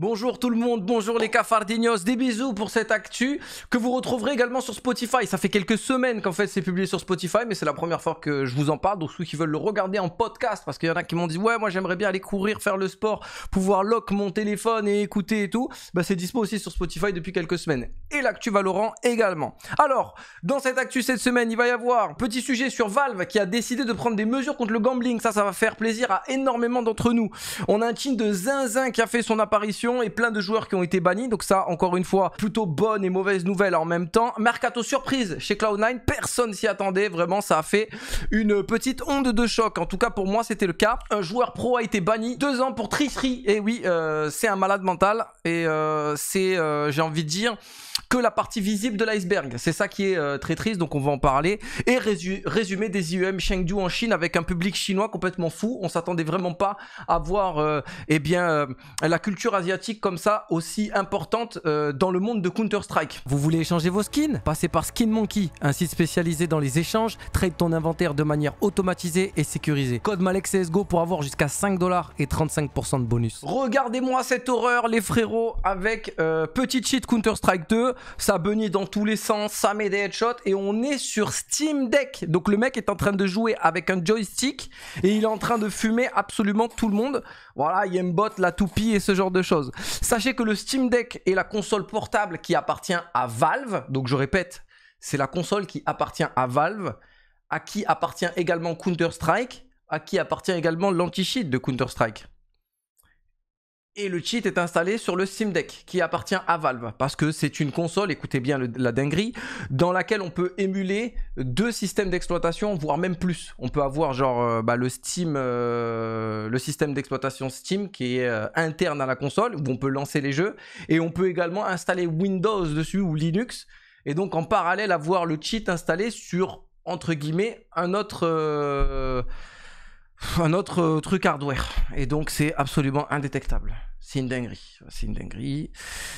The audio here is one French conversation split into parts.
Bonjour tout le monde, bonjour les cafardinos, des bisous pour cette actu que vous retrouverez également sur Spotify. Ça fait quelques semaines qu'en fait c'est publié sur Spotify, mais c'est la première fois que je vous en parle. Donc ceux qui veulent le regarder en podcast, parce qu'il y en a qui m'ont dit ouais moi j'aimerais bien aller courir, faire le sport, pouvoir lock mon téléphone et écouter et tout, bah c'est dispo aussi sur Spotify depuis quelques semaines. Et l'actu Valorant également. Alors, dans cette actu cette semaine, il va y avoir un petit sujet sur Valve qui a décidé de prendre des mesures contre le gambling. Ça, ça va faire plaisir à énormément d'entre nous. On a un team de Zinzin qui a fait son apparition et plein de joueurs qui ont été bannis. Donc ça, encore une fois, plutôt bonne et mauvaise nouvelle en même temps. Mercato surprise chez Cloud9, personne s'y attendait. Vraiment, ça a fait une petite onde de choc. En tout cas, pour moi, c'était le cas. Un joueur pro a été banni. Deux ans pour tricherie. Et oui, euh, c'est un malade mental. Et euh, c'est, euh, j'ai envie de dire, que la partie visible de l'iceberg. C'est ça qui est très triste, donc on va en parler. Et résumé résumer des IEM Chengdu en Chine avec un public chinois complètement fou. On s'attendait vraiment pas à voir eh bien, la culture asiatique comme ça aussi importante euh, dans le monde de Counter-Strike. Vous voulez échanger vos skins Passez par Skin Monkey, un site spécialisé dans les échanges, trade ton inventaire de manière automatisée et sécurisée. Code CSGO pour avoir jusqu'à 5 dollars et 35% de bonus. Regardez-moi cette horreur les frérots avec euh, petit cheat Counter-Strike 2, ça bunny dans tous les sens, ça met des headshots et on est sur Steam Deck. Donc le mec est en train de jouer avec un joystick et il est en train de fumer absolument tout le monde. Voilà, il embotte la toupie et ce genre de choses. Sachez que le Steam Deck est la console portable qui appartient à Valve. Donc je répète, c'est la console qui appartient à Valve, à qui appartient également Counter-Strike, à qui appartient également l'anti-cheat de Counter-Strike. Et le cheat est installé sur le Steam Deck qui appartient à Valve parce que c'est une console, écoutez bien la dinguerie, dans laquelle on peut émuler deux systèmes d'exploitation, voire même plus. On peut avoir genre euh, bah, le Steam, euh, le système d'exploitation Steam qui est euh, interne à la console où on peut lancer les jeux et on peut également installer Windows dessus ou Linux et donc en parallèle avoir le cheat installé sur entre guillemets un autre un autre euh, truc hardware. Et donc, c'est absolument indétectable. C'est une dinguerie. C'est une dinguerie.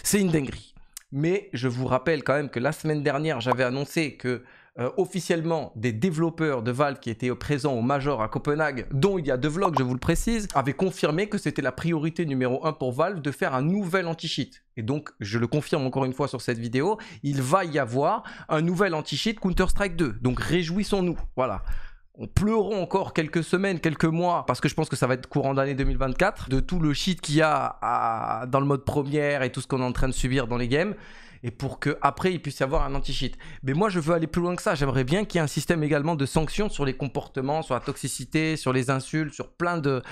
C'est une dinguerie. Mais je vous rappelle quand même que la semaine dernière, j'avais annoncé que euh, officiellement des développeurs de Valve qui étaient présents au Major à Copenhague, dont il y a deux vlogs, je vous le précise, avaient confirmé que c'était la priorité numéro un pour Valve de faire un nouvel anti-cheat. Et donc, je le confirme encore une fois sur cette vidéo, il va y avoir un nouvel anti-cheat Counter-Strike 2. Donc, réjouissons-nous. Voilà on pleurons encore quelques semaines, quelques mois, parce que je pense que ça va être courant d'année 2024, de tout le shit qu'il y a dans le mode première et tout ce qu'on est en train de subir dans les games et pour que après il puisse y avoir un anti shit Mais moi je veux aller plus loin que ça. J'aimerais bien qu'il y ait un système également de sanctions sur les comportements, sur la toxicité, sur les insultes, sur plein de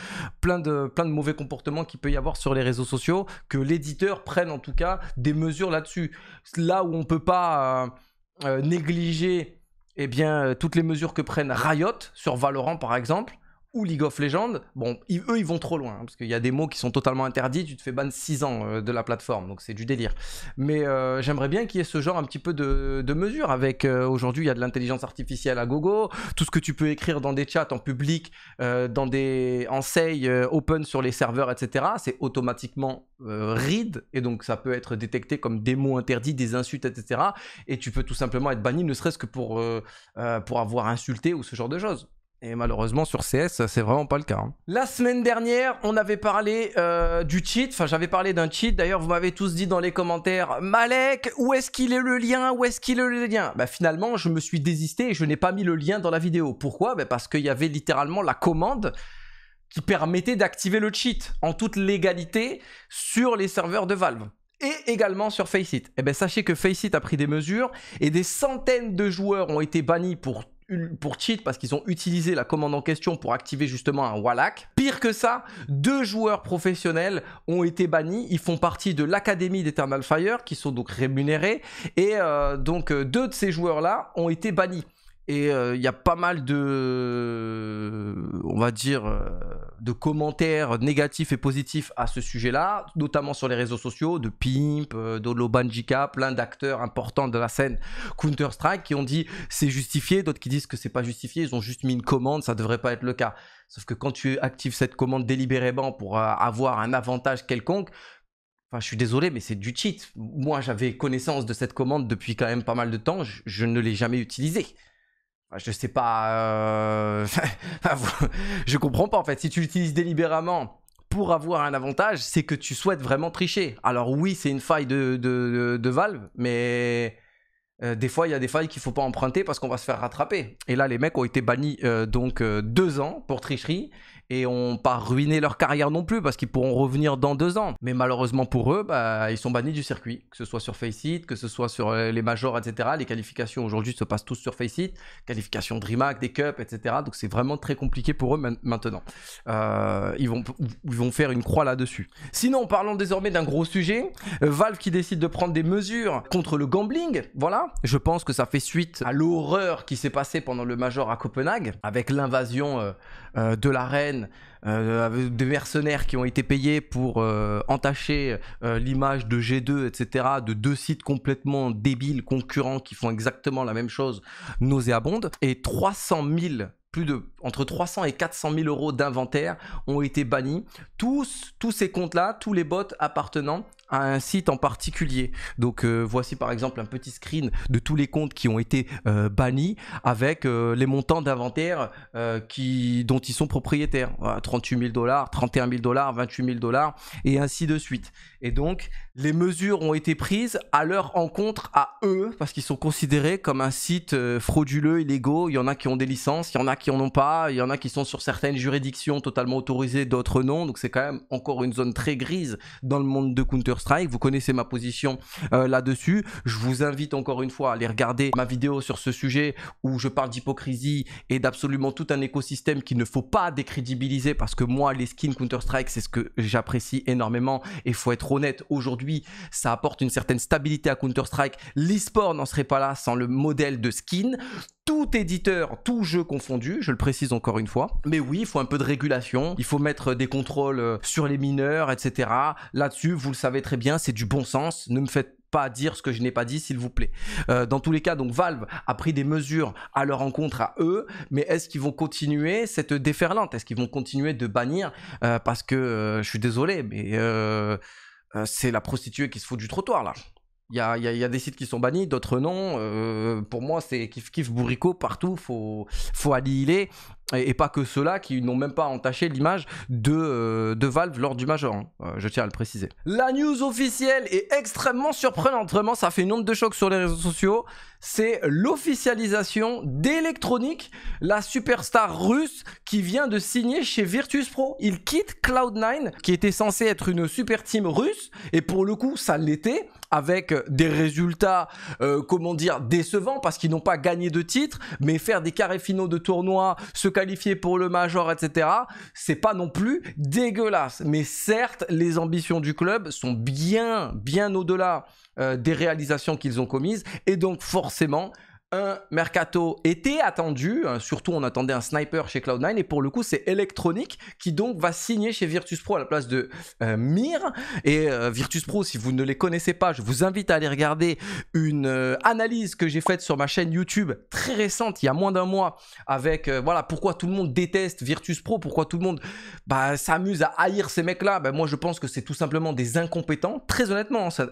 plein de plein de mauvais comportements qu'il peut y avoir sur les réseaux sociaux, que l'éditeur prenne en tout cas des mesures là-dessus. Là où on peut pas euh, euh, négliger eh bien, euh, toutes les mesures que prennent Riot sur Valorant, par exemple, ou League of Legends, bon, eux, ils vont trop loin, hein, parce qu'il y a des mots qui sont totalement interdits, tu te fais ban 6 ans euh, de la plateforme, donc c'est du délire. Mais euh, j'aimerais bien qu'il y ait ce genre un petit peu de, de mesure, avec euh, aujourd'hui, il y a de l'intelligence artificielle à gogo, tout ce que tu peux écrire dans des chats en public, dans des enseignes open sur les serveurs, etc., c'est automatiquement read, et donc ça peut être détecté comme des mots interdits, des insultes, etc., et tu peux tout simplement être banni, ne serait-ce que pour, pour avoir insulté ou ce genre de choses. Et malheureusement, sur CS, c'est vraiment pas le cas. Hein. La semaine dernière, on avait parlé euh, du cheat. Enfin, j'avais parlé d'un cheat. D'ailleurs, vous m'avez tous dit dans les commentaires Malek, où est-ce qu'il est le lien Où est-ce qu'il est le lien Bah, finalement, je me suis désisté et je n'ai pas mis le lien dans la vidéo. Pourquoi bah, Parce qu'il y avait littéralement la commande qui permettait d'activer le cheat en toute légalité sur les serveurs de Valve et également sur Faceit. Et eh bien, sachez que Faceit a pris des mesures et des centaines de joueurs ont été bannis pour pour cheat parce qu'ils ont utilisé la commande en question pour activer justement un wallack Pire que ça, deux joueurs professionnels ont été bannis. Ils font partie de l'académie d'Eternal Fire qui sont donc rémunérés et euh, donc euh, deux de ces joueurs-là ont été bannis. Et euh, il y a pas mal de, on va dire, de commentaires négatifs et positifs à ce sujet-là, notamment sur les réseaux sociaux, de Pimp, euh, de Banjika, plein d'acteurs importants de la scène Counter-Strike qui ont dit c'est justifié, d'autres qui disent que c'est pas justifié, ils ont juste mis une commande, ça devrait pas être le cas. Sauf que quand tu actives cette commande délibérément pour euh, avoir un avantage quelconque, Enfin, je suis désolé, mais c'est du cheat. Moi, j'avais connaissance de cette commande depuis quand même pas mal de temps. je ne l'ai jamais utilisée. Je sais pas. Euh, je comprends pas en fait. Si tu l'utilises délibérément pour avoir un avantage, c'est que tu souhaites vraiment tricher. Alors oui, c'est une faille de, de, Valve, mais euh, des fois, il y a des failles qu'il faut pas emprunter parce qu'on va se faire rattraper. Et là, les mecs ont été bannis euh, donc deux ans pour tricherie et on pas ruiné leur carrière non plus parce qu'ils pourront revenir dans deux ans. Mais malheureusement pour eux, bah, ils sont bannis du circuit, que ce soit sur Faceit, que ce soit sur euh, les majors, etc. Les qualifications aujourd'hui se passent tous sur Faceit, qualifications DreamHack, des cups, etc. Donc c'est vraiment très compliqué pour eux maintenant. Euh, ils, vont, vont faire une croix là-dessus. Sinon, parlons désormais d'un gros sujet. Euh, Valve qui décide de prendre des mesures contre le gambling. Voilà, je pense que ça fait suite à l'horreur qui s'est passée pendant le major à Copenhague avec l'invasion. Euh, de la reine, euh, des mercenaires qui ont été payés pour euh, entacher l'image de G2, etc., de deux sites complètement débiles, concurrents, qui font exactement la même chose, nauséabonde, et 300 000 plus de entre 300 et 400 000 euros d'inventaire ont été bannis. Tous, tous ces comptes-là, tous les bots appartenant à un site en particulier. Donc euh, voici par exemple un petit screen de tous les comptes qui ont été euh, bannis avec euh, les montants d'inventaire qui, dont ils sont propriétaires. 38 000 dollars, 31 000 dollars, 28 000 dollars et ainsi de suite. Et donc les mesures ont été prises à leur encontre à eux parce qu'ils sont considérés comme un site frauduleux, illégaux. Il y en a qui ont des licences, il y en a qui en ont pas, il y en a qui sont sur certaines juridictions totalement autorisées, d'autres non. Donc c'est quand même encore une zone très grise dans le monde de Counter strike Vous connaissez ma position euh, là-dessus. Je vous invite encore une fois à aller regarder ma vidéo sur ce sujet où je parle d'hypocrisie et d'absolument tout un écosystème qu'il ne faut pas décrédibiliser parce que moi, les skins Counter-Strike, c'est ce que j'apprécie énormément. Et faut être honnête, aujourd'hui, ça apporte une certaine stabilité à Counter-Strike. L'esport n'en serait pas là sans le modèle de skin tout éditeur, tout jeu confondu, je le précise encore une fois. Mais oui, il faut un peu de régulation, il faut mettre des contrôles euh, sur les mineurs, etc. Là-dessus, vous le savez très bien, c'est du bon sens. Ne me faites pas dire ce que je n'ai pas dit, s'il vous plaît. Euh, dans tous les cas, donc Valve a pris des mesures à leur encontre à eux, mais est-ce qu'ils vont continuer cette déferlante Est-ce qu'ils vont continuer de bannir euh, Parce que je suis désolé, mais c'est la prostituée qui se fout du trottoir là. Il y a, des sites qui sont bannis, d'autres non. Euh, pour moi, c'est kiff kiff bourricot partout. Faut, faut annihiler et, pas que ceux-là qui n'ont même pas entaché l'image de, euh, Valve lors du Major. Hein. Euh, je tiens à le préciser. La news officielle est extrêmement surprenante. Vraiment, ça fait une onde de choc sur les réseaux sociaux. C'est l'officialisation d'Electronic, la superstar russe qui vient de signer chez Virtus Pro. Il quitte Cloud9, qui était censé être une super team russe. Et pour le coup, ça l'était avec des résultats, euh, comment dire, décevants parce qu'ils n'ont pas gagné de titre, mais faire des carrés finaux de tournoi, se qualifié pour le Major, etc. C'est pas non plus dégueulasse. Mais certes, les ambitions du club sont bien, bien au-delà euh, des réalisations qu'ils ont commises. Et donc forcément, un mercato était attendu, hein, surtout on attendait un sniper chez Cloud9 et pour le coup c'est Electronic qui donc va signer chez Virtus Pro à la place de euh, Mir et euh, Virtus Pro si vous ne les connaissez pas, je vous invite à aller regarder une euh, analyse que j'ai faite sur ma chaîne YouTube très récente il y a moins d'un mois avec voilà pourquoi tout le monde déteste Virtus Pro, pourquoi tout le monde bah, s'amuse à haïr ces mecs là, bah, moi je pense que c'est tout simplement des incompétents, très honnêtement, hein,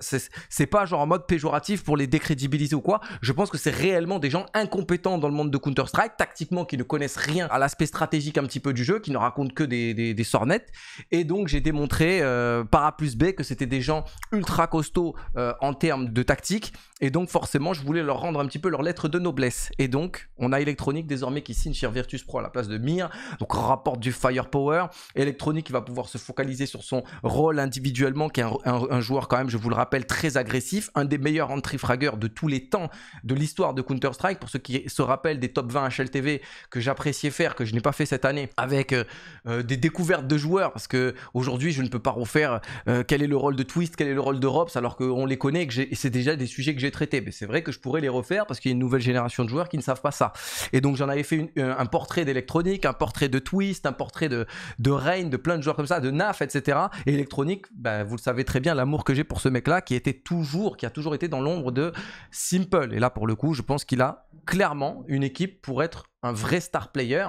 c'est pas genre en mode péjoratif pour les décrédibiliser ou quoi, je pense que c'est réellement des gens incompétents dans le monde de Counter-Strike, tactiquement qui ne connaissent rien à l'aspect stratégique un petit peu du jeu, qui ne racontent que des, sornettes. Et donc j'ai démontré euh, par A plus B que c'était des gens ultra costauds euh, en termes de tactique et donc forcément, je voulais leur rendre un petit peu leur lettre de noblesse. Et donc, on a Electronic désormais qui signe chez Virtus Pro à la place de Mir, donc rapporte du firepower. Electronic va pouvoir se focaliser sur son rôle individuellement, qui est un, joueur quand même, je vous le rappelle, très agressif, un des meilleurs entry fraggers de tous les temps de l'histoire de Counter-Strike. Pour ceux qui se rappellent des top 20 HLTV que j'appréciais faire, que je n'ai pas fait cette année, avec euh, euh, des découvertes de joueurs, parce que aujourd'hui, je ne peux pas refaire euh, quel est le rôle de Twist, quel est le rôle de Robs, alors qu'on les connaît et c'est déjà des sujets que j'ai traité Mais c'est vrai que je pourrais les refaire parce qu'il y a une nouvelle génération de joueurs qui ne savent pas ça. Et donc j'en avais fait euh, un portrait d'électronique, un portrait de Twist, un portrait de, de de plein de joueurs comme ça, de Naf, etc. Et électronique, bah, vous le savez très bien, l'amour que j'ai pour ce mec-là qui était toujours, qui a toujours été dans l'ombre de Simple. Et là, pour le coup, je pense qu'il a clairement une équipe pour être un vrai star player,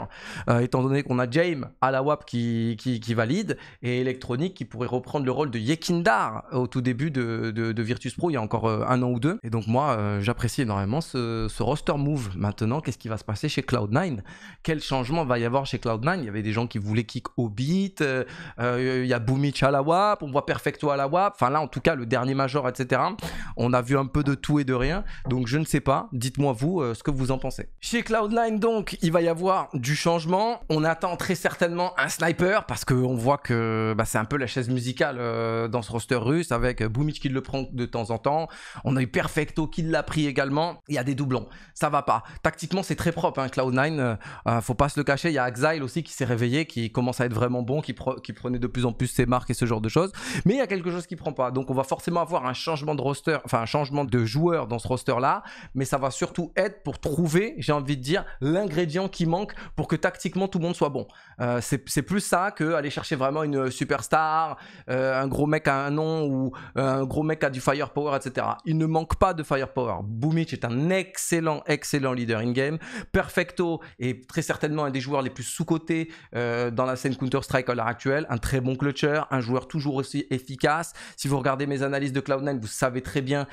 euh, étant donné qu'on a James à la WAP qui, qui, valide, et Electronic qui pourrait reprendre le rôle de Yekindar au tout début de, de, Virtus Pro il y a encore euh, un an ou deux. Et donc moi, euh, j'apprécie énormément ce, ce, roster move. Maintenant, qu'est-ce qui va se passer chez Cloud9 Quel changement va y avoir chez Cloud9 Il y avait des gens qui voulaient kick au il y a Boomich à la WAP, on voit Perfecto à la WAP, enfin là en tout cas le dernier major, etc. On a vu un peu de tout et de rien, donc je ne sais pas, dites-moi vous ce que vous en pensez. Chez Cloud9 donc, il va y avoir du changement. On attend très certainement un sniper parce qu'on voit que bah, c'est un peu la chaise musicale euh, dans ce roster russe avec euh, Boumich qui le prend de temps en temps. On a eu Perfecto qui l'a pris également. Il y a des doublons. Ça va pas. Tactiquement c'est très propre. Hein, Cloud9, euh, faut pas se le cacher. Il y a Axile aussi qui s'est réveillé, qui commence à être vraiment bon, qui, prenait de plus en plus ses marques et ce genre de choses. Mais il y a quelque chose qui prend pas. Donc on va forcément avoir un changement de roster, enfin un changement de joueur dans ce roster là. Mais ça va surtout être pour trouver, j'ai envie de dire, l'un ingrédients qui manque pour que tactiquement tout le monde soit bon. Euh, c'est plus ça que aller chercher vraiment une superstar, euh, un gros mec à un nom ou euh, un gros mec à du firepower, etc. Il ne manque pas de firepower. Boomich est un excellent, excellent leader in-game. Perfecto est très certainement un des joueurs les plus sous-cotés dans la scène Counter-Strike à l'heure actuelle. Un très bon clutcher, un joueur toujours aussi efficace. Si vous regardez mes analyses de Cloud9, vous savez très bien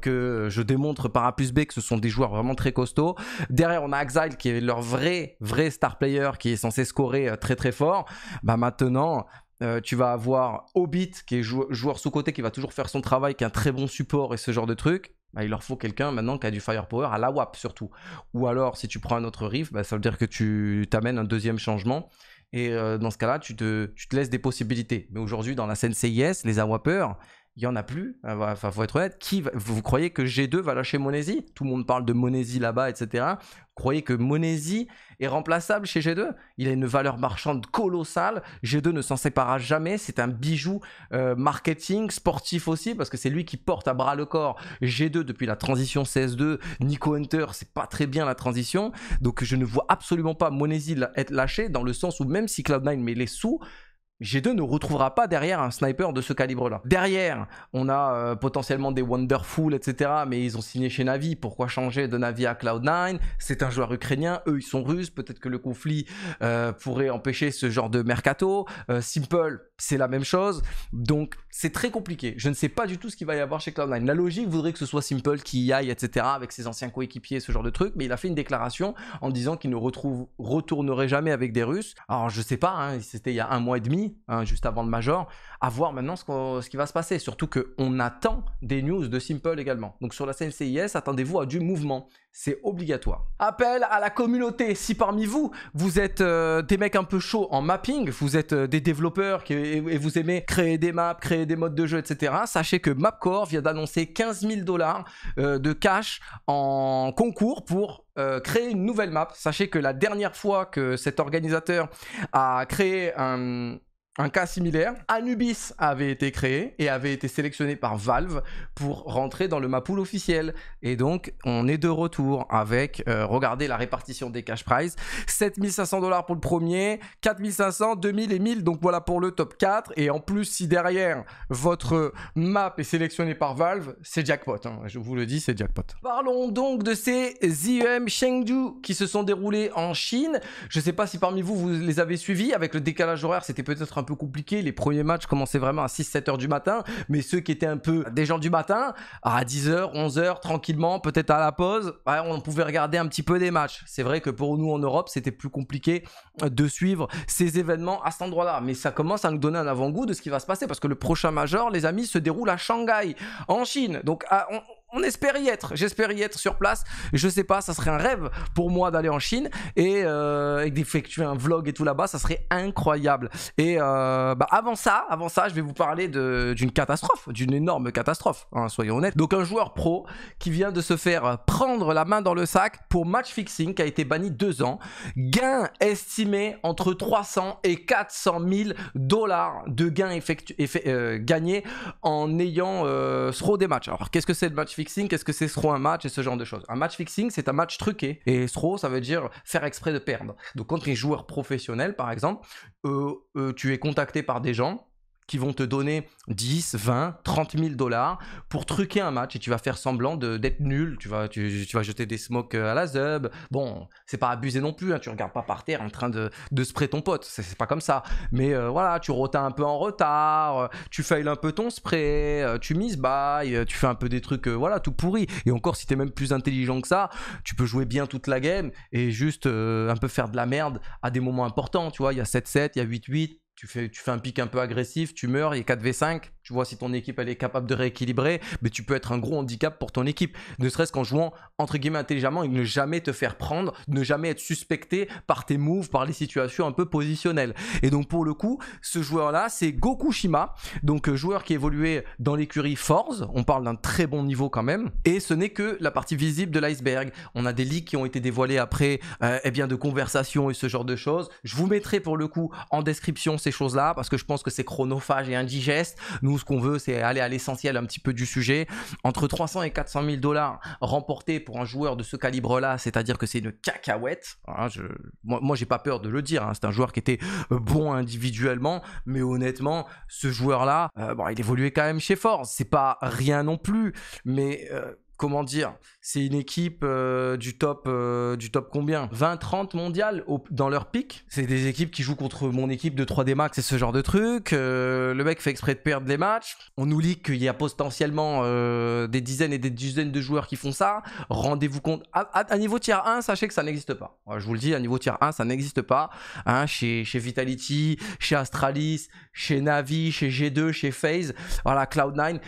que je démontre par A plus B que ce sont des joueurs vraiment très costauds. Derrière, on a Exile qui est leur vrai, vrai star player qui est censé scorer euh, très très fort, bah maintenant, euh, tu vas avoir Hobbit, qui est joueur sous-côté, qui va toujours faire son travail, qui a un très bon support et ce genre de truc. Bah, il leur faut quelqu'un maintenant qui a du firepower à la WAP surtout. Ou alors, si tu prends un autre riff, bah, ça veut dire que tu t'amènes un deuxième changement. Et euh, dans ce cas-là, tu te, tu te, laisses des possibilités. Mais aujourd'hui, dans la scène CIS, les AWAPers, il n'y en a plus. Euh, enfin, faut être honnête. Qui vous croyez que G2 va lâcher Monesi Tout le monde parle de Monesi là-bas, etc. Vous croyez que Monesi est remplaçable chez G2 Il a une valeur marchande colossale. G2 ne s'en séparera jamais. C'est un bijou euh, marketing, sportif aussi, parce que c'est lui qui porte à bras le corps G2 depuis la transition CS2. Nico Hunter, c'est pas très bien la transition. Donc, je ne vois absolument pas Monesi être lâché dans le sens où même si Cloud9 met les sous, G2 ne retrouvera pas derrière un sniper de ce calibre-là. Derrière, on a euh, potentiellement des Wonderful, etc. Mais ils ont signé chez Navi. Pourquoi changer de Navi à Cloud9 C'est un joueur ukrainien. Eux, ils sont russes. Peut-être que le conflit euh, pourrait empêcher ce genre de mercato. Euh, Simple, c'est la même chose. Donc, c'est très compliqué. Je ne sais pas du tout ce qu'il va y avoir chez Cloud9. La logique voudrait que ce soit Simple qui y aille, etc. Avec ses anciens coéquipiers, ce genre de truc. Mais il a fait une déclaration en disant qu'il ne retournerait jamais avec des Russes. Alors, je ne sais pas. Hein, c'était il y a un mois et demi. Hein, juste avant le Major, à voir maintenant ce, ce qui va se passer. Surtout qu'on attend des news de Simple également. Donc sur la CNCIS, attendez-vous à du mouvement. C'est obligatoire. Appel à la communauté. Si parmi vous, vous êtes euh, des mecs un peu chauds en mapping, vous êtes euh, des développeurs qui, et, vous aimez créer des maps, créer des modes de jeu, etc., sachez que MapCore vient d'annoncer 15 000 dollars euh, de cash en concours pour créer une nouvelle map. Sachez que la dernière fois que cet organisateur a créé un, un cas similaire, Anubis avait été créé et avait été sélectionné par Valve pour rentrer dans le Mapool officiel. Et donc, on est de retour avec, euh, regardez la répartition des cash prizes, 7500 dollars pour le premier, 4500, 2000 et 1000, donc voilà pour le top 4. Et en plus, si derrière votre map est sélectionné par Valve, c'est jackpot. Hein. Je vous le dis, c'est jackpot. Parlons donc de ces IEM Chengdu qui se sont déroulés en Chine. Je ne sais pas si parmi vous, vous les avez suivis. Avec le décalage horaire, c'était peut-être un peu compliqué. Les premiers matchs commençaient vraiment à 6-7 heures du matin, mais ceux qui étaient un peu des gens du matin, à 10h, 11h, tranquillement, peut-être à la pause, on pouvait regarder un petit peu des matchs. C'est vrai que pour nous en Europe, c'était plus compliqué euh, de suivre ces événements à cet endroit-là, mais ça commence à nous donner un avant-goût de ce qui va se passer parce que le prochain major, les amis, se déroule à Shanghai, en Chine. Donc, à, ah, on, on espère y être. J'espère y être sur place. Je sais pas, ça serait un rêve pour moi d'aller en Chine et, euh, d'effectuer un vlog et tout là-bas, ça serait incroyable. Et euh, bah, avant ça, avant ça, je vais vous parler d'une catastrophe, d'une énorme catastrophe. Hein, soyons honnêtes. Donc un joueur pro qui vient de se faire prendre la main dans le sac pour match fixing, qui a été banni deux ans, gain estimé entre 300 et 400 000 dollars de gains euh, gagnés en ayant trop des matchs. Alors qu'est-ce que c'est le match fixing fixing, qu'est-ce que c'est throw un match et ce genre de choses. Un match fixing, c'est un match truqué. Et SRO, ça veut dire faire exprès de perdre. Donc quand tu es joueur professionnel, par exemple, euh, euh, tu es contacté par des gens qui vont te donner 10, 20, 30 000 dollars pour truquer un match et tu vas faire semblant d'être nul. Tu vas, tu, vas jeter des smokes euh, à la zub. Bon, c'est pas abusé non plus. Hein. tu regardes pas par terre en train de, de spray ton pote. C'est pas comme ça. Mais euh, voilà, tu rotas un peu en retard. Euh, tu fails un peu ton spray. Tu mises by. Tu fais un peu des trucs, voilà, tout pourri. Et encore, si tu es même plus intelligent que ça, tu peux jouer bien toute la game et juste un peu faire de la merde à des moments importants. Tu vois, il y a 7-7, il y a 8-8 tu fais, un pic un peu agressif, tu meurs, il est 4v5, vois si ton équipe elle est capable de rééquilibrer, mais tu peux être un gros handicap pour ton équipe, ne serait-ce qu'en jouant entre guillemets intelligemment et ne jamais te faire prendre, ne jamais être suspecté par tes moves, par les situations un peu positionnelles. Et donc pour le coup, ce joueur-là, c'est Gokushima, donc euh, joueur qui évoluait dans l'écurie Force, on parle d'un très bon niveau quand même, et ce n'est que la partie visible de l'iceberg. On a des leaks qui ont été dévoilés après, et euh, eh bien de conversations et ce genre de choses. Je vous mettrai pour le coup en description ces choses-là parce que je pense que c'est chronophage et indigeste. Nous ce qu'on veut, c'est aller à l'essentiel un petit peu du sujet. Entre 300 et 400 000 dollars remportés pour un joueur de ce calibre-là, c'est-à-dire que c'est une cacahuète. Hein, moi, j'ai pas peur de le dire. Hein, c'est un joueur qui était euh, bon individuellement, mais honnêtement, ce joueur-là, euh, il évoluait quand même chez Force. C'est pas rien non plus, mais euh, comment dire c'est une équipe euh, du top euh, du top combien 20 30 mondial dans leur pic c'est des équipes qui jouent contre mon équipe de 3D Max et ce genre de truc euh, le mec fait exprès de perdre les matchs on nous lit qu'il y a potentiellement des dizaines et des dizaines de joueurs qui font ça rendez-vous compte à, niveau tier 1 sachez que ça n'existe pas je vous le dis à niveau tier 1 ça n'existe pas hein, chez, chez Vitality chez Astralis chez Navi chez G2 chez FaZe voilà Cloud9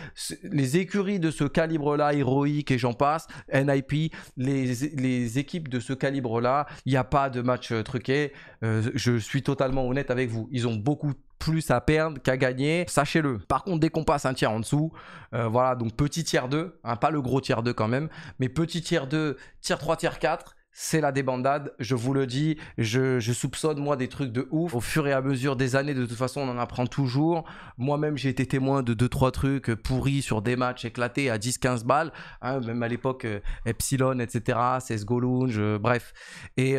les écuries de ce calibre là héroïque et j'en passe NIP, les, équipes de ce calibre-là, il n'y a pas de match euh, truqué. Euh, je suis totalement honnête avec vous. Ils ont beaucoup plus à perdre qu'à gagner, sachez-le. Par contre, dès qu'on passe un tiers en dessous, euh, voilà, donc petit tiers 2, hein, pas le gros tiers 2 quand même, mais petit tiers 2, tiers 3, tiers 4, c'est la débandade, je vous le dis, je, soupçonne moi des trucs de ouf. Au fur et à mesure des années, de toute façon, on en apprend toujours. Moi-même, j'ai été témoin de 2-3 trucs euh, pourris sur des matchs éclatés à 10-15 balles, hein, même à l'époque euh, Epsilon, etc., 16 Lounge, euh, bref. Et,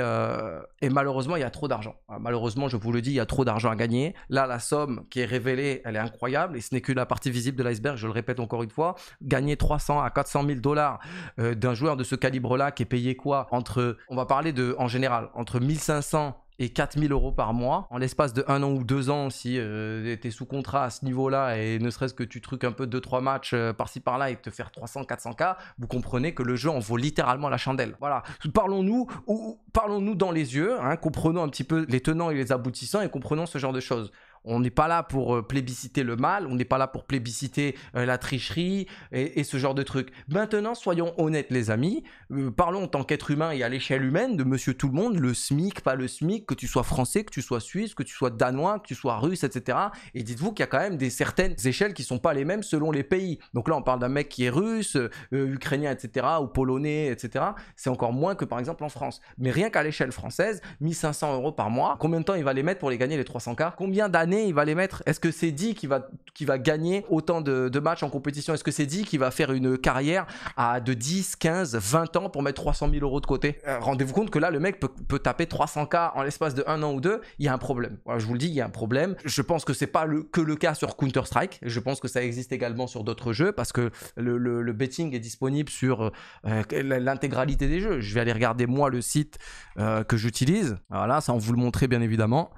malheureusement, il y a trop d'argent. Ah, malheureusement, je vous le dis, il y a trop d'argent à gagner. Là, la somme qui est révélée, elle est incroyable et ce n'est que la partie visible de l'iceberg, je le répète encore une fois. Gagner 300 à 400 000 dollars d'un joueur de ce calibre-là qui est payé quoi Entre on va parler de, en général, entre 1500 et 4000 euros par mois. En l'espace de un an ou deux ans, si euh, tu es sous contrat à ce niveau-là et ne serait-ce que tu trucs un peu 2-3 matchs euh, par-ci par-là et te faire 300-400K, vous comprenez que le jeu en vaut littéralement la chandelle. Voilà. Parlons-nous ou, parlons-nous dans les yeux, hein, comprenons un petit peu les tenants et les aboutissants et comprenons ce genre de choses. On n'est pas là pour euh, plébisciter le mal, on n'est pas là pour plébisciter euh, la tricherie et, ce genre de trucs. Maintenant, soyons honnêtes, les amis. Euh, parlons en tant qu'être humain et à l'échelle humaine de monsieur tout le monde, le SMIC, pas le SMIC, que tu sois français, que tu sois suisse, que tu sois danois, que tu sois russe, etc. Et dites-vous qu'il y a quand même des certaines échelles qui sont pas les mêmes selon les pays. Donc là, on parle d'un mec qui est russe, ukrainien, etc., ou polonais, etc. C'est encore moins que par exemple en France. Mais rien qu'à l'échelle française, 1500 euros par mois, combien de temps il va les mettre pour les gagner les 300K Combien d'années il va les mettre Est-ce que c'est dit qu'il va, va gagner autant de, matchs en compétition Est-ce que c'est dit qu'il va faire une carrière à de 10, 15, 20 ans pour mettre 300 000 euros de côté euh, Rendez-vous compte que là, le mec peut, peut taper 300K en l'espace de un an ou deux. Il y a un problème. je vous le dis, il y a un problème. Je pense que c'est pas le, que le cas sur Counter-Strike. Je pense que ça existe également sur d'autres jeux parce que le, betting est disponible sur euh, l'intégralité des jeux. Je vais aller regarder moi le site euh, que j'utilise. Voilà, ça on vous le montrer bien évidemment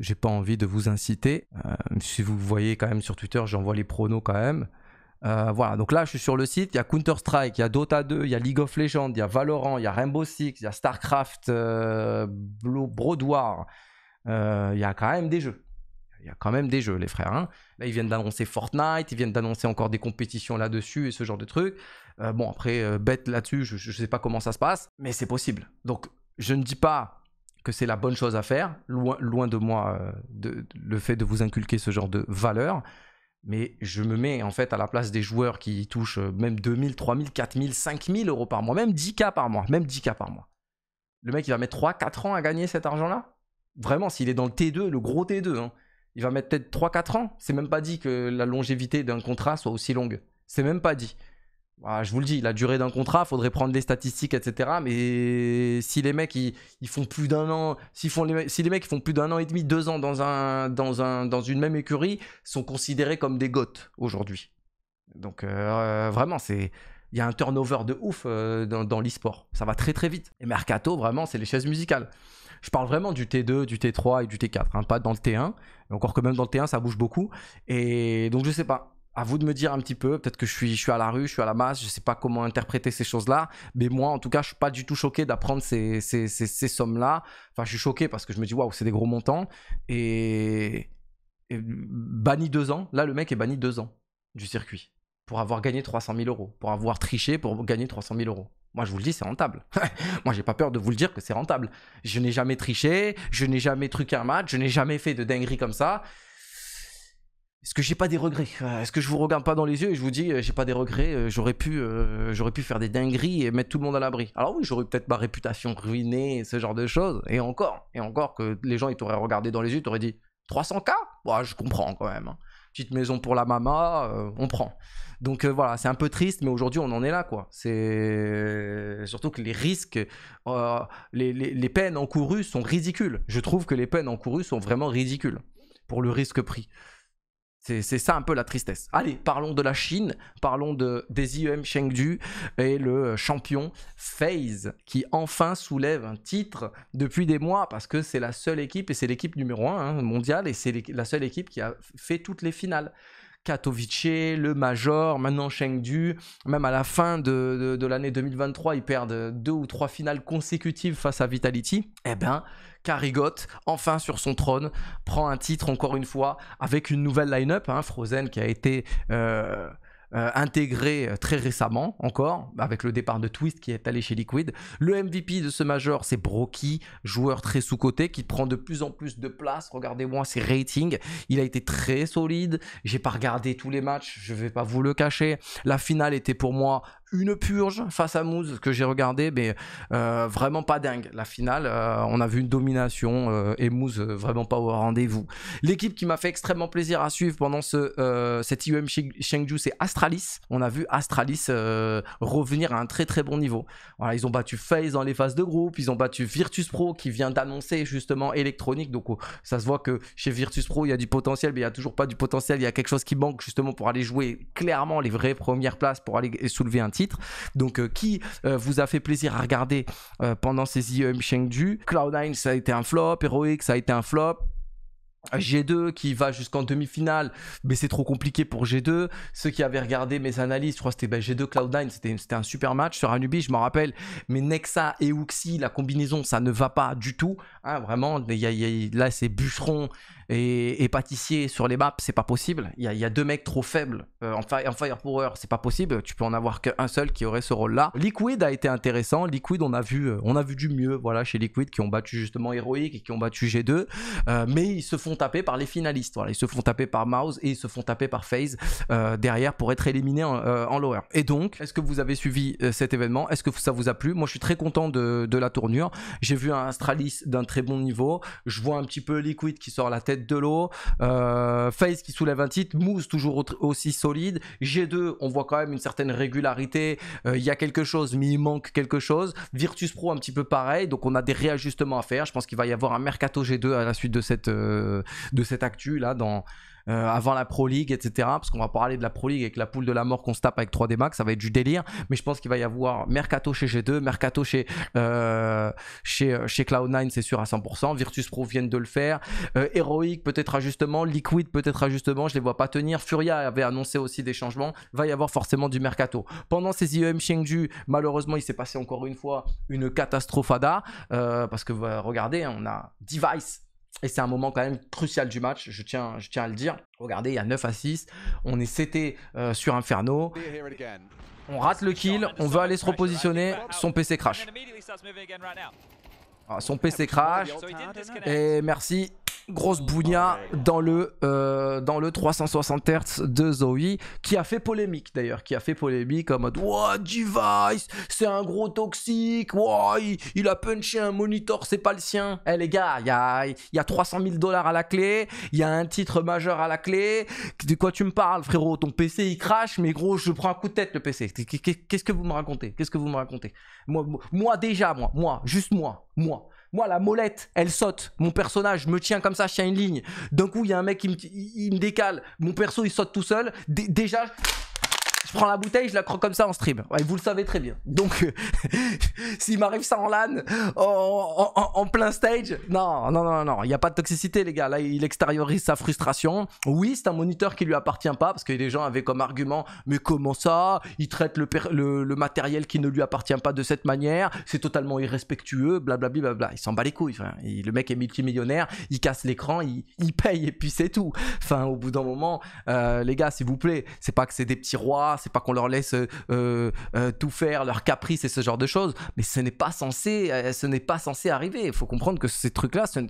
j'ai pas envie de vous inciter. Euh, si vous voyez quand même sur Twitter, j'envoie les pronos quand même. Euh, voilà, donc là je suis sur le site, il y a Counter-Strike, il y a Dota 2, il y a League of Legends, il y a Valorant, il y a Rainbow Six, il y a StarCraft, euh, euh il y a quand même des jeux. Il y a quand même des jeux, les frères. Hein. Là, ils viennent d'annoncer Fortnite, ils viennent d'annoncer encore des compétitions là-dessus et ce genre de trucs. bon, après, bête là-dessus, je ne sais pas comment ça se passe, mais c'est possible. Donc, je ne dis pas que c'est la bonne chose à faire. Loin, loin de moi euh, de, le fait de vous inculquer ce genre de valeur. Mais je me mets en fait à la place des joueurs qui touchent euh, même 2000, 3000, 4000, 5000 euros par mois, même 10K par mois, même 10K par mois. Le mec, il va mettre 3-4 ans à gagner cet argent-là. Vraiment, s'il est dans le T2, le gros T2, hein. il va mettre peut-être 3-4 ans. C'est même pas dit que la longévité d'un contrat soit aussi longue. C'est même pas dit. Bah, je vous le dis, la durée d'un contrat, il faudrait prendre des statistiques, etc. Mais si les mecs ils, font plus d'un an, font si les mecs font plus d'un an et demi, deux ans dans un, dans un, dans une même écurie, sont considérés comme des goths aujourd'hui. Donc euh, vraiment, c'est il y a un turnover de ouf euh, dans, l'esport. l'e-sport. Ça va très très vite. Et mercato, vraiment, c'est les chaises musicales. Je parle vraiment du T2, du T3 et du T4, hein, pas dans le T1. Encore que même dans le T1, ça bouge beaucoup. Et donc je sais pas à vous de me dire un petit peu. Peut-être que je suis, je suis à la rue, je suis à la masse, je ne sais pas comment interpréter ces choses-là. Mais moi, en tout cas, je ne suis pas du tout choqué d'apprendre ces, sommes-là. Enfin, je suis choqué parce que je me dis, waouh, c'est des gros montants. Et, banni deux ans. Là, le mec est banni deux ans du circuit pour avoir gagné 300 000 euros, pour avoir triché pour gagner 300 000 euros. Moi, je vous le dis, c'est rentable. Moi, j'ai pas peur de vous le dire que c'est rentable. Je n'ai jamais triché, je n'ai jamais truqué un match, je n'ai jamais fait de dinguerie comme ça est-ce que j'ai pas des regrets euh, Est-ce que je vous regarde pas dans les yeux et je vous dis euh, j'ai pas des regrets euh, J'aurais pu, j'aurais pu faire des dingueries et mettre tout le monde à l'abri. Alors oui, j'aurais peut-être ma réputation ruinée, ce genre de choses. Et encore, et encore que les gens ils t'auraient regardé dans les yeux, t'auraient dit 300K bah, je comprends quand même. Hein. Petite maison pour la maman, on prend. Donc voilà, c'est un peu triste, mais aujourd'hui on en est là quoi. C'est surtout que les risques, les, les peines encourues sont ridicules. Je trouve que les peines encourues sont vraiment ridicules pour le risque pris. C'est ça un peu la tristesse. Allez, parlons de la Chine, parlons de, des IEM Chengdu et le champion FaZe qui enfin soulève un titre depuis des mois parce que c'est la seule équipe et c'est l'équipe numéro 1 mondial hein, mondiale et c'est la seule équipe qui a fait toutes les finales. Katowice, le Major, maintenant Chengdu. Même à la fin de, l'année 2023, ils perdent deux ou trois finales consécutives face à Vitality. Eh ben, Carigot, enfin sur son trône, prend un titre encore une fois avec une nouvelle line-up. Hein, Frozen qui a été euh, euh, intégré euh, très récemment encore, avec le départ de Twist qui est allé chez Liquid. Le MVP de ce majeur, c'est Brocky, joueur très sous-coté qui prend de plus en plus de place. Regardez-moi ses ratings. Il a été très solide. J'ai pas regardé tous les matchs, je vais pas vous le cacher. La finale était pour moi une purge face à Mousse que j'ai regardé, mais euh, vraiment pas dingue. La finale, euh, on a vu une domination euh, et Moose vraiment pas au rendez-vous. L'équipe qui m'a fait extrêmement plaisir à suivre pendant ce, cette IUM Shengju, c'est Astralis. On a vu Astralis revenir à un très très bon niveau. Voilà, ils ont battu FaZe dans les phases de groupe, ils ont battu Virtus Pro qui vient d'annoncer justement électronique. Donc oh, ça se voit que chez Virtus Pro, il y a du potentiel, mais il n'y a toujours pas du potentiel. Il y a quelque chose qui manque justement pour aller jouer clairement les vraies premières places, pour aller soulever un titre. Donc, euh, qui euh, vous a fait plaisir à regarder euh, pendant ces IEM Chengdu Cloud9, ça a été un flop. Heroic, ça a été un flop. G2 qui va jusqu'en demi-finale, mais c'est trop compliqué pour G2. Ceux qui avaient regardé mes analyses, je crois que c'était bah, G2 Cloud9, c'était un super match sur Anubi, je m'en rappelle. Mais Nexa et Uxie, la combinaison, ça ne va pas du tout. Hein, vraiment, là c'est bûcheron et, pâtissier sur les maps, c'est pas possible. Il y, a deux mecs trop faibles euh, en, en c'est pas possible. Tu peux en avoir qu'un seul qui aurait ce rôle-là. Liquid a été intéressant. Liquid, on a vu, euh, on a vu du mieux voilà, chez Liquid qui ont battu justement Heroic et qui ont battu G2. Euh, mais ils se font taper par les finalistes. Ils se font taper par Mouse et ils se font taper par FaZe derrière pour être éliminés en, lower. Et donc, est-ce que vous avez suivi cet événement Est-ce que ça vous a plu Moi, je suis très content de, la tournure. J'ai vu un Astralis d'un très bon niveau. Je vois un petit peu Liquid qui sort la tête de l'eau, euh, Face qui soulève un titre, Mousse toujours aussi solide, G2 on voit quand même une certaine régularité, euh, il y a quelque chose mais il manque quelque chose, Virtus Pro un petit peu pareil, donc on a des réajustements à faire, je pense qu'il va y avoir un mercato G2 à la suite de cette, euh, de cette actu là dans euh, avant la Pro League, etc. Parce qu'on va parler de la Pro League avec la poule de la mort qu'on se tape avec 3D Max, ça va être du délire. Mais je pense qu'il va y avoir Mercato chez G2, Mercato chez, euh, chez, euh, Cloud9, c'est sûr à 100%. Virtus Pro viennent de le faire. Heroic peut-être ajustement, Liquid peut-être ajustement, je les vois pas tenir. Furia avait annoncé aussi des changements. Va y avoir forcément du Mercato. Pendant ces IEM Chengdu, malheureusement, il s'est passé encore une fois une catastrophe parce que bah, regardez, hein, on a Device et c'est un moment quand même crucial du match, je tiens, je tiens à le dire. Regardez, il y a 9 à 6. On est CT euh, sur Inferno. On rate le kill, on veut aller se repositionner. Son PC crash. Ah, son PC crash. Et merci grosse bougna dans le, euh, dans le 360 Hz de Zoe, qui a fait polémique d'ailleurs, qui a fait polémique en mode What Device, c'est un gros toxique, il, a punché un monitor, c'est pas le sien. Eh les gars, il y a, 300 000 dollars à la clé, il y a un titre majeur à la clé, de quoi tu me parles frérot Ton PC il crache, mais gros, je prends un coup de tête le PC. Qu'est-ce que vous me racontez Qu'est-ce que vous me racontez moi, moi déjà, moi, moi, juste moi, moi. Moi, la molette, elle saute. Mon personnage me tient comme ça, je tiens une ligne. D'un coup, il y a un mec qui me, décale. Mon perso, il saute tout seul. déjà, je prends la bouteille, je la croque comme ça en stream. vous le savez très bien. Donc, euh, s'il m'arrive ça en LAN, en, plein stage, non, non, non, non, il n'y a pas de toxicité, les gars. Là, il extériorise sa frustration. Oui, c'est un moniteur qui lui appartient pas parce que les gens avaient comme argument, mais comment ça Il traite le, matériel qui ne lui appartient pas de cette manière. C'est totalement irrespectueux, blablabla. Il s'en bat les couilles. Enfin, le mec est multimillionnaire, il casse l'écran, il, paye et puis c'est tout. Enfin, au bout d'un moment, euh, les gars, s'il vous plaît, c'est pas que c'est des petits rois c'est pas qu'on leur laisse euh, euh, euh, tout faire, leurs caprices et ce genre de choses, mais ce n'est pas censé, ce n'est pas censé arriver. Il faut comprendre que ces trucs-là, c'est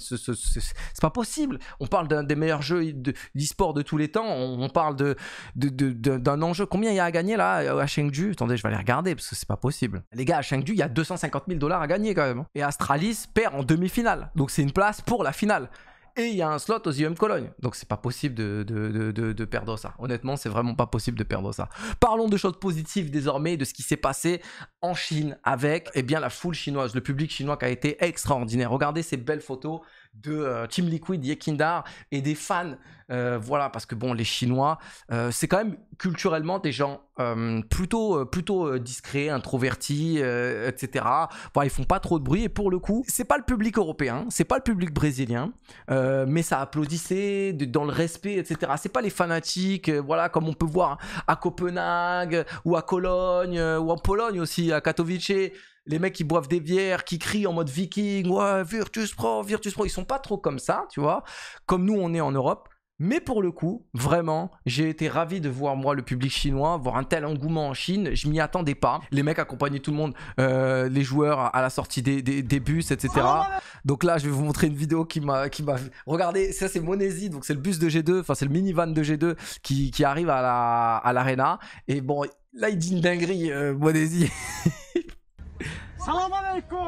pas possible. On parle d'un des meilleurs jeux d'e-sport de, tous les temps. On, parle d'un de, de, enjeu. Combien il y a à gagner là à Chengdu Attendez, je vais aller regarder parce que c'est pas possible. Les gars, à Chengdu, il y a 250 000 dollars à gagner quand même. Hein. Et Astralis perd en demi-finale, donc c'est une place pour la finale et il y a un slot aux IEM Cologne. Donc c'est pas possible de, de, de, de, perdre ça. Honnêtement, c'est vraiment pas possible de perdre ça. Parlons de choses positives désormais, de ce qui s'est passé en Chine avec eh bien, la foule chinoise, le public chinois qui a été extraordinaire. Regardez ces belles photos de euh, Team Liquid, Yekindar et des fans. Euh, voilà, parce que bon, les Chinois, euh, c'est quand même culturellement des gens plutôt, plutôt discrets, introvertis, etc. enfin, ils font pas trop de bruit et pour le coup, c'est pas le public européen, c'est pas le public brésilien, mais ça applaudissait dans le respect, etc. C'est pas les fanatiques, voilà, comme on peut voir à Copenhague ou à Cologne ou en Pologne aussi, à Katowice les mecs qui boivent des bières, qui crient en mode viking, ouais, Virtus Pro, Virtus Pro, ils sont pas trop comme ça, tu vois, comme nous on est en Europe. Mais pour le coup, vraiment, j'ai été ravi de voir moi le public chinois, voir un tel engouement en Chine, je m'y attendais pas. Les mecs accompagnaient tout le monde, euh, les joueurs à la sortie des, bus, etc. Oh donc là, je vais vous montrer une vidéo qui m'a... Regardez, ça c'est Monésie, donc c'est le bus de G2, enfin c'est le minivan de G2 qui, qui arrive à La, à et bon, là il dit une dinguerie, euh, Salam alaikum.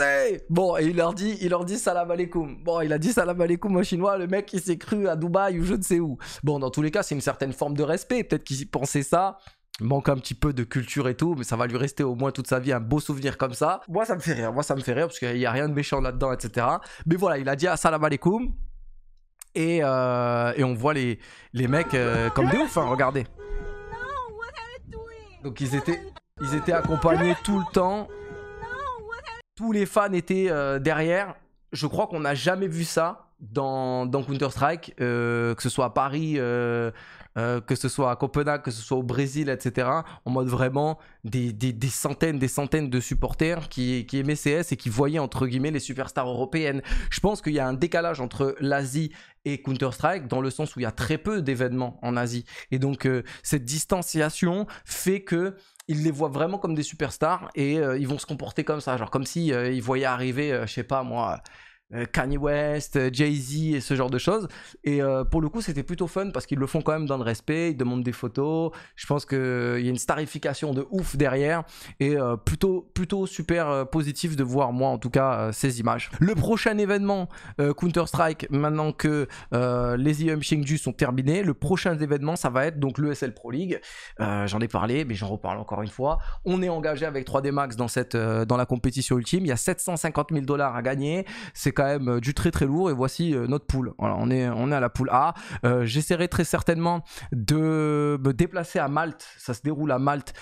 Euh, bon, et il leur dit, il leur dit salam alaikum. Bon, il a dit salam alaikum au chinois, le mec, il s'est cru à Dubaï ou je ne sais où. Bon, dans tous les cas, c'est une certaine forme de respect. Peut-être qu'il pensait ça. manque un petit peu de culture et tout, mais ça va lui rester au moins toute sa vie un beau souvenir comme ça. Moi, ça me fait rire. Moi, ça me fait rire parce qu'il n'y a rien de méchant là-dedans, etc. Mais voilà, il a dit ah, salam alaikum. Euh, et, on voit les, les mecs euh, comme des oufs, hein, regardez. Donc ils étaient, ils étaient accompagnés tout le temps. Tous les fans étaient euh, derrière. Je crois qu'on n'a jamais vu ça dans, Counter-Strike, que ce soit à Paris, euh, que ce soit à Copenhague, que ce soit au Brésil, etc. En mode vraiment des, centaines, des centaines de supporters qui, qui, aimaient CS et qui voyaient entre guillemets les superstars européennes. Je pense qu'il y a un décalage entre l'Asie et Counter-Strike dans le sens où il y a très peu d'événements en Asie. Et donc euh, cette distanciation fait que ils les voient vraiment comme des superstars et euh, ils vont se comporter comme ça, genre comme si ils voyaient arriver, je sais pas moi euh, Kanye West, euh, Jay-Z et ce genre de choses. Et euh, pour le coup, c'était plutôt fun parce qu'ils le font quand même dans le respect, ils demandent des photos. Je pense qu'il y a une starification de ouf derrière et plutôt, plutôt super positif de voir, moi en tout cas, ces images. Le prochain événement Counter-Strike, maintenant que les IEM Shingju sont terminés, le prochain événement, ça va être donc l'ESL Pro League. j'en ai parlé, mais j'en reparle encore une fois. On est engagé avec 3D Max dans, cette, dans la compétition ultime. Il y a 750 000 dollars à gagner. C'est même euh, du très très lourd et voici euh, notre poule. Voilà, on est, on est à la poule A. Euh, j'essaierai très certainement de me déplacer à Malte. Ça se déroule à Malte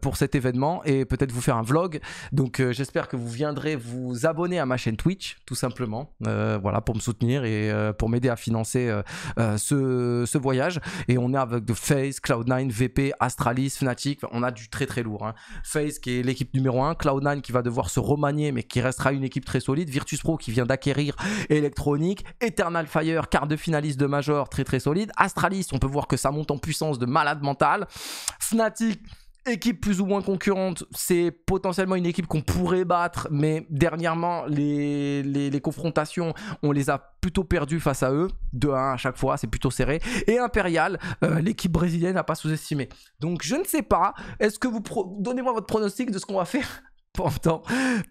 pour cet événement et peut-être vous faire un vlog. Donc j'espère que vous viendrez vous abonner à ma chaîne Twitch, tout simplement. voilà, pour me soutenir et pour m'aider à financer ce, voyage. Et on est avec de Face, Cloud9, VP, Astralis, Fnatic. on a du très très lourd. Hein. Face qui est l'équipe numéro 1, Cloud9 qui va devoir se remanier mais qui restera une équipe très solide, Virtus Pro qui vient d'acquérir électronique. Eternal Fire, quart de finaliste de Major, très très solide. Astralis, on peut voir que ça monte en puissance de malade mental. Fnatic, équipe plus ou moins concurrente, c'est potentiellement une équipe qu'on pourrait battre, mais dernièrement, les, confrontations, on les a plutôt perdues face à eux, 2-1 à chaque fois, c'est plutôt serré. Et Imperial, euh, l'équipe brésilienne n'a pas sous-estimé. Donc je ne sais pas, est-ce que vous... Donnez-moi votre pronostic de ce qu'on va faire pendant,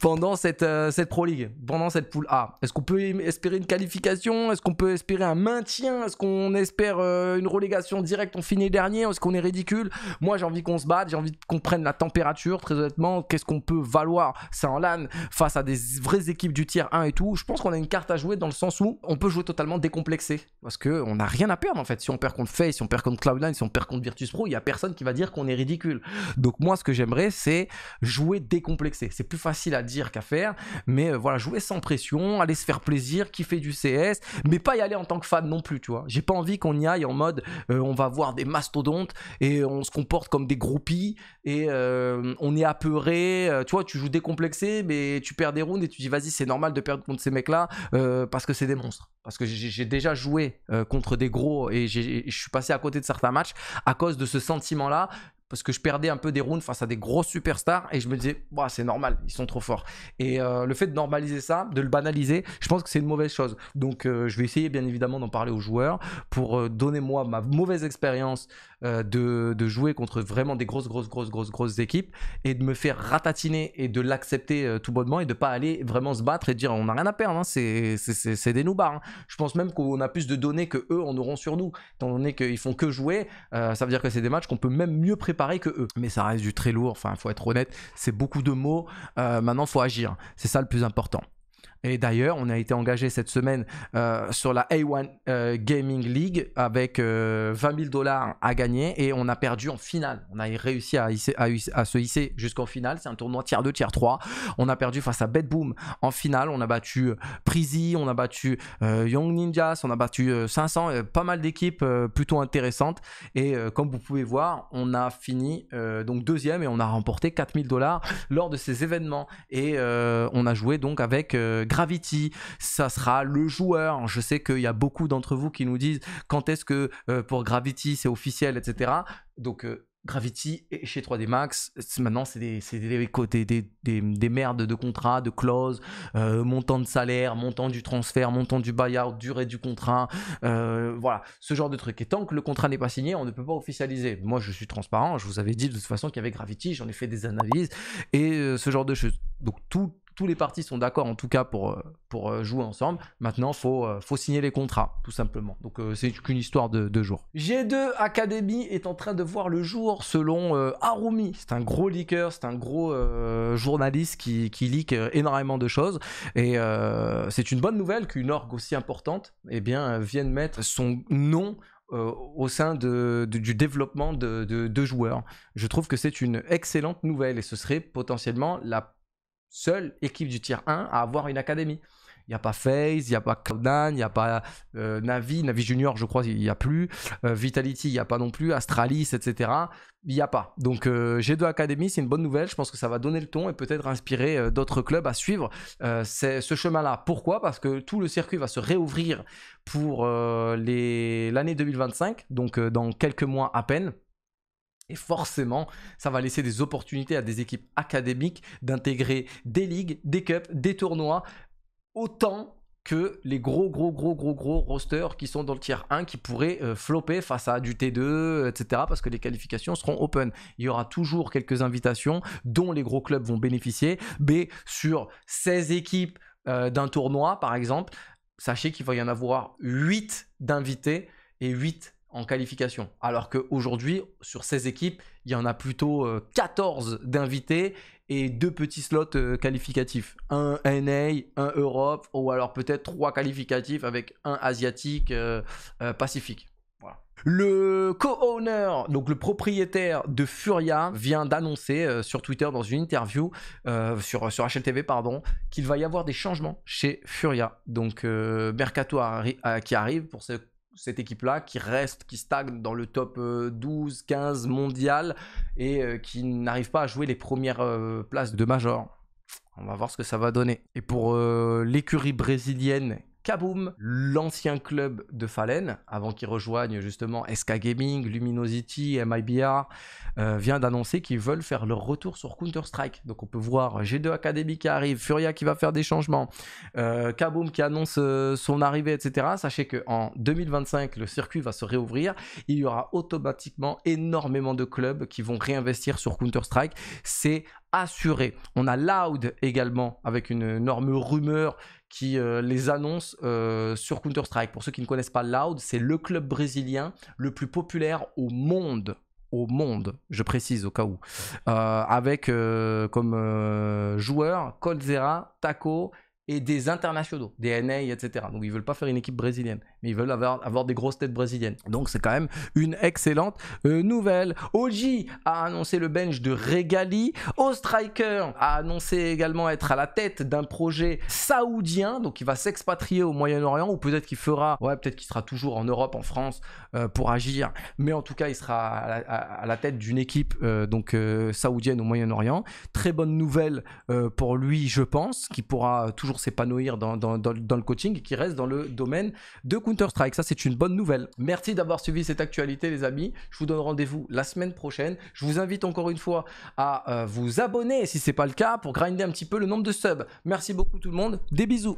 pendant cette, euh, cette Pro League, pendant cette poule A Est-ce qu'on peut espérer une qualification Est-ce qu'on peut espérer un maintien Est-ce qu'on espère euh, une relégation directe On finit dernier Est-ce qu'on est ridicule Moi, j'ai envie qu'on se batte, j'ai envie qu'on prenne la température, très honnêtement. Qu'est-ce qu'on peut valoir ça en LAN face à des vraies équipes du tier 1 et tout. Je pense qu'on a une carte à jouer dans le sens où on peut jouer totalement décomplexé parce qu'on n'a rien à perdre en fait. Si on perd contre Face, si on perd contre Cloudline, si on perd contre Virtus Pro, il n'y a personne qui va dire qu'on est ridicule. Donc, moi, ce que j'aimerais, c'est jouer décomplexé c'est plus facile à dire qu'à faire, mais euh, voilà, jouer sans pression, aller se faire plaisir, kiffer du CS, mais pas y aller en tant que fan non plus, tu vois. J'ai pas envie qu'on y aille en mode euh, on va voir des mastodontes et on se comporte comme des groupies et euh, on est apeuré, tu vois, tu joues décomplexé, mais tu perds des rounds et tu dis vas-y, c'est normal de perdre contre ces mecs-là parce que c'est des monstres. Parce que j'ai déjà joué contre des gros et je suis passé à côté de certains matchs à cause de ce sentiment-là parce que je perdais un peu des rounds face à des grosses superstars et je me disais bah, c'est normal ils sont trop forts et euh, le fait de normaliser ça de le banaliser je pense que c'est une mauvaise chose donc euh, je vais essayer bien évidemment d'en parler aux joueurs pour euh, donner moi ma mauvaise expérience de, de, jouer contre vraiment des grosses grosses grosses grosses grosses équipes et de me faire ratatiner et de l'accepter tout bonnement et de pas aller vraiment se battre et dire on n'a rien à perdre hein, c'est des nous hein. je pense même qu'on a plus de données que eux en auront sur nous étant donné qu'ils font que jouer ça veut dire que c'est des matchs qu'on peut même mieux préparer pareil que eux. Mais ça reste du très lourd, enfin, faut être honnête, c'est beaucoup de mots. Euh, maintenant, faut agir. C'est ça le plus important. Et d'ailleurs, on a été engagé cette semaine euh, sur la A1 euh, Gaming League avec 20 euh, 000 dollars à gagner et on a perdu en finale. On a réussi à, à, se hisser jusqu'en finale. C'est un tournoi tiers 2, tiers 3. On a perdu face à Bedboom en finale. On a battu Prizy, on a battu Young Ninjas, on a battu 500. pas mal d'équipes plutôt intéressantes. Et comme vous pouvez voir, on a fini donc deuxième et on a remporté 4 000 dollars lors de ces événements. Et on a joué donc avec Gravity, ça sera le joueur. Je sais qu'il y a beaucoup d'entre vous qui nous disent quand est-ce que euh, pour Gravity c'est officiel, etc. Donc euh, Gravity et chez 3D Max, maintenant c'est des, des, des, des, des merdes de contrats, de clauses, euh, montant de salaire, montant du transfert, montant du buyout, durée du contrat, voilà, ce genre de truc. Et tant que le contrat n'est pas signé, on ne peut pas officialiser. Moi je suis transparent, je vous avais dit de toute façon qu'il y avait Gravity, j'en ai fait des analyses et ce genre de choses. Donc tout, tous les partis sont d'accord en tout cas pour, euh, pour euh, jouer ensemble. Maintenant, il faut, euh, faut signer les contrats, tout simplement. Donc c'est qu'une histoire de, de jours. G2 Academy est en train de voir le jour selon Harumi. C'est un gros leaker, c'est un gros journaliste qui, qui leak énormément de choses. Et c'est une bonne nouvelle qu'une orgue aussi importante eh bien, vienne mettre son nom au sein de, du développement de, de, joueurs. Je trouve que c'est une excellente nouvelle et ce serait potentiellement la seule équipe du tier 1 à avoir une académie. Il n'y a pas FaZe, il n'y a pas cloud il n'y a pas euh, Navi, Navi Junior, je crois, il n'y a plus. Euh, Vitality, il n'y a pas non plus. Astralis, etc. Il n'y a pas. Donc G2 euh, Academy, c'est une bonne nouvelle. Je pense que ça va donner le ton et peut-être inspirer d'autres clubs à suivre ce chemin-là. Pourquoi Parce que tout le circuit va se réouvrir pour l'année 2025, donc dans quelques mois à peine. Et forcément, ça va laisser des opportunités à des équipes académiques d'intégrer des ligues, des cups, des tournois, autant que les gros, gros, gros, gros, gros rosters qui sont dans le tier 1 qui pourraient euh, flopper face à du T2, euh, etc. Parce que les qualifications seront open. Il y aura toujours quelques invitations dont les gros clubs vont bénéficier. Mais sur 16 équipes euh, d'un tournoi, par exemple, sachez qu'il va y en avoir 8 d'invités et 8 qualification. Alors qu'aujourd'hui, sur ces équipes, il y en a plutôt 14 euh, d'invités et deux petits slots euh, qualificatifs. Un NA, un Europe, ou alors peut-être trois qualificatifs avec un Asiatique, euh, Pacifique. Le co-owner, donc le propriétaire de Furia, vient d'annoncer sur Twitter dans une interview, sur, HLTV, pardon, qu'il va y avoir des changements chez Furia. Donc, Mercato qui arrive pour ce cette équipe-là qui reste, qui stagne dans le top 12, euh, 15 mondial et euh, qui n'arrive pas à jouer les premières euh, places de major. On va voir ce que ça va donner. Et pour l'écurie brésilienne Kaboom, l'ancien club de Fallen, avant qu'ils rejoignent justement SK Gaming, Luminosity, MIBR, euh, vient d'annoncer qu'ils veulent faire leur retour sur Counter-Strike. Donc on peut voir G2 Academy qui arrive, Furia qui va faire des changements, euh, Kaboom qui annonce euh, son arrivée, etc. Sachez qu'en 2025, le circuit va se réouvrir. Il y aura automatiquement énormément de clubs qui vont réinvestir sur Counter-Strike. C'est assuré. On a Loud également avec une énorme rumeur qui euh, les annonce euh, sur Counter-Strike. Pour ceux qui ne connaissent pas Loud, c'est le club brésilien le plus populaire au monde. Au monde, je précise au cas où. Euh, avec comme joueurs Colzera, Taco et des internationaux, des NA, etc. Donc ils veulent pas faire une équipe brésilienne, mais ils veulent avoir, des grosses têtes brésiliennes. Donc c'est quand même une excellente euh, nouvelle. Oji a annoncé le bench de Regali. Striker a annoncé également être à la tête d'un projet saoudien, donc il va s'expatrier au Moyen-Orient, ou peut-être qu'il fera, ouais, peut-être qu'il sera toujours en Europe, en France, euh, pour agir, mais en tout cas il sera à la, tête d'une équipe euh, donc saoudienne au Moyen-Orient. Très bonne nouvelle pour lui, je pense, qui pourra toujours s'épanouir dans, le coaching qui reste dans le domaine de Counter-Strike. Ça, c'est une bonne nouvelle. Merci d'avoir suivi cette actualité, les amis. Je vous donne rendez-vous la semaine prochaine. Je vous invite encore une fois à euh, vous abonner si ce n'est pas le cas pour grinder un petit peu le nombre de subs. Merci beaucoup tout le monde. Des bisous.